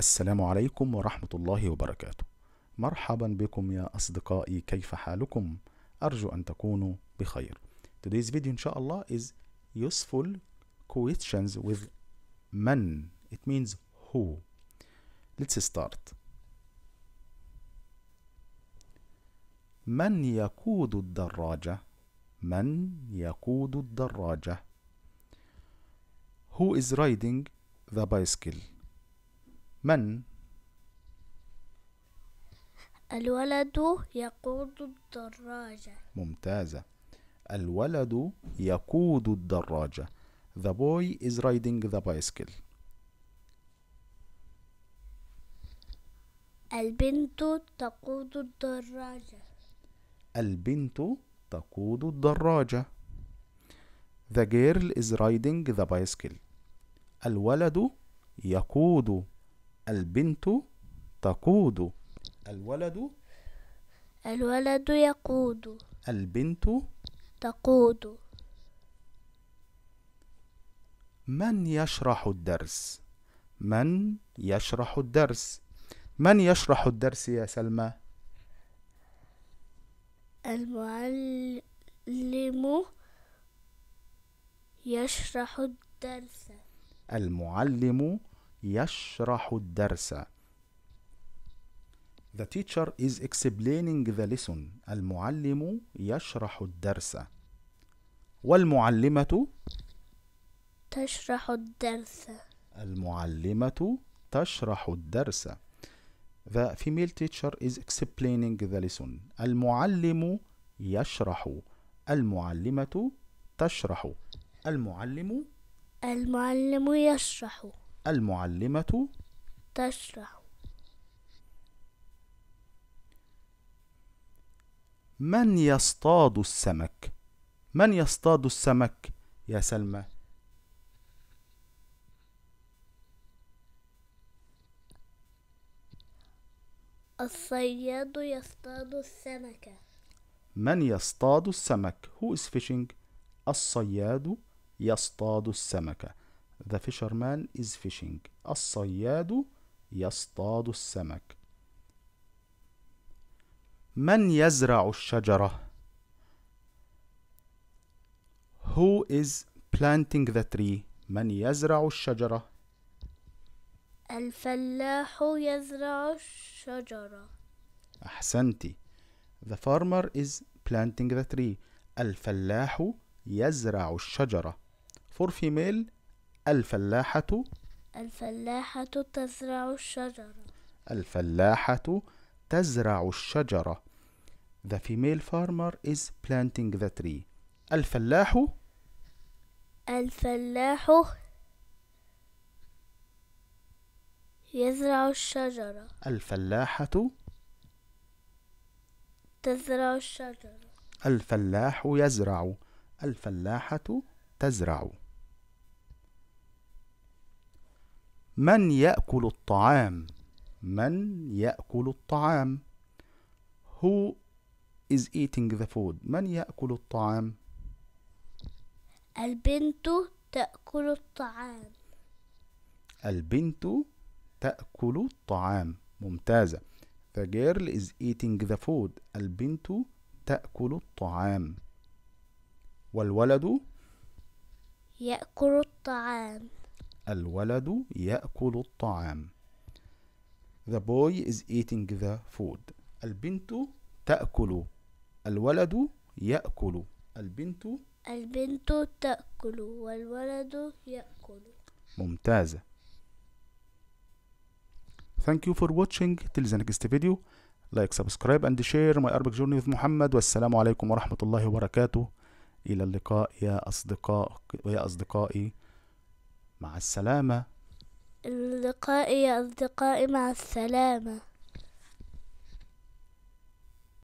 السلام عليكم ورحمة الله وبركاته. مرحبا بكم يا أصدقائي كيف حالكم؟ أرجو أن تكونوا بخير. Today's video إن شاء الله is useful questions with من. It means who. Let's start. من يقود الدراجة؟ من يقود الدراجة؟ Who is riding the bicycle? من الولد يقود الدراجة ممتازة الولد يقود الدراجة The boy is riding the bicycle البنت تقود الدراجة البنت تقود الدراجة The girl is riding the bicycle الولد يقود البنت تقود الولد الولد يقود البنت تقود من يشرح الدرس من يشرح الدرس من يشرح الدرس يا سلمى المعلم يشرح الدرس المعلم يشرح الدرس The teacher is explaining the lesson المعلم يشرح الدرس والمعلمة تشرح الدرس المعلمة تشرح الدرس The female teacher is explaining the lesson المعلم يشرح المعلمة تشرح المعلم المعلم يشرح المعلمة تشرح من يصطاد السمك من يصطاد السمك يا سلمى الصياد يصطاد السمك من يصطاد السمك who is fishing الصياد يصطاد السمكه The fisherman is fishing الصياد يصطاد السمك من يزرع الشجرة Who is planting the tree من يزرع الشجرة الفلاح يزرع الشجرة أحسنتي The farmer is planting the tree الفلاح يزرع الشجرة For female الفلاحة الفلاحة تزرع الشجرة الفلاحة تزرع الشجرة The female farmer is planting the tree الفلاح الفلاح يزرع الشجرة الفلاحة تزرع الشجرة الفلاح يزرع الفلاحة تزرع من يأكل الطعام من يأكل الطعام Who is eating the food من يأكل الطعام البنت تأكل الطعام البنت تأكل الطعام ممتازة The girl is eating the food البنت تأكل الطعام والولد يأكل الطعام الولد يأكل الطعام The boy is eating the food البنت تأكل الولد يأكل البنت البنت تأكل والولد يأكل ممتازة Thank you for watching till the next video like subscribe and share my Arabic journey with Muhammad والسلام عليكم ورحمة الله وبركاته إلى اللقاء يا أصدقاء ويا أصدقائي مع السلامة اللقاء يا أصدقائي مع السلامة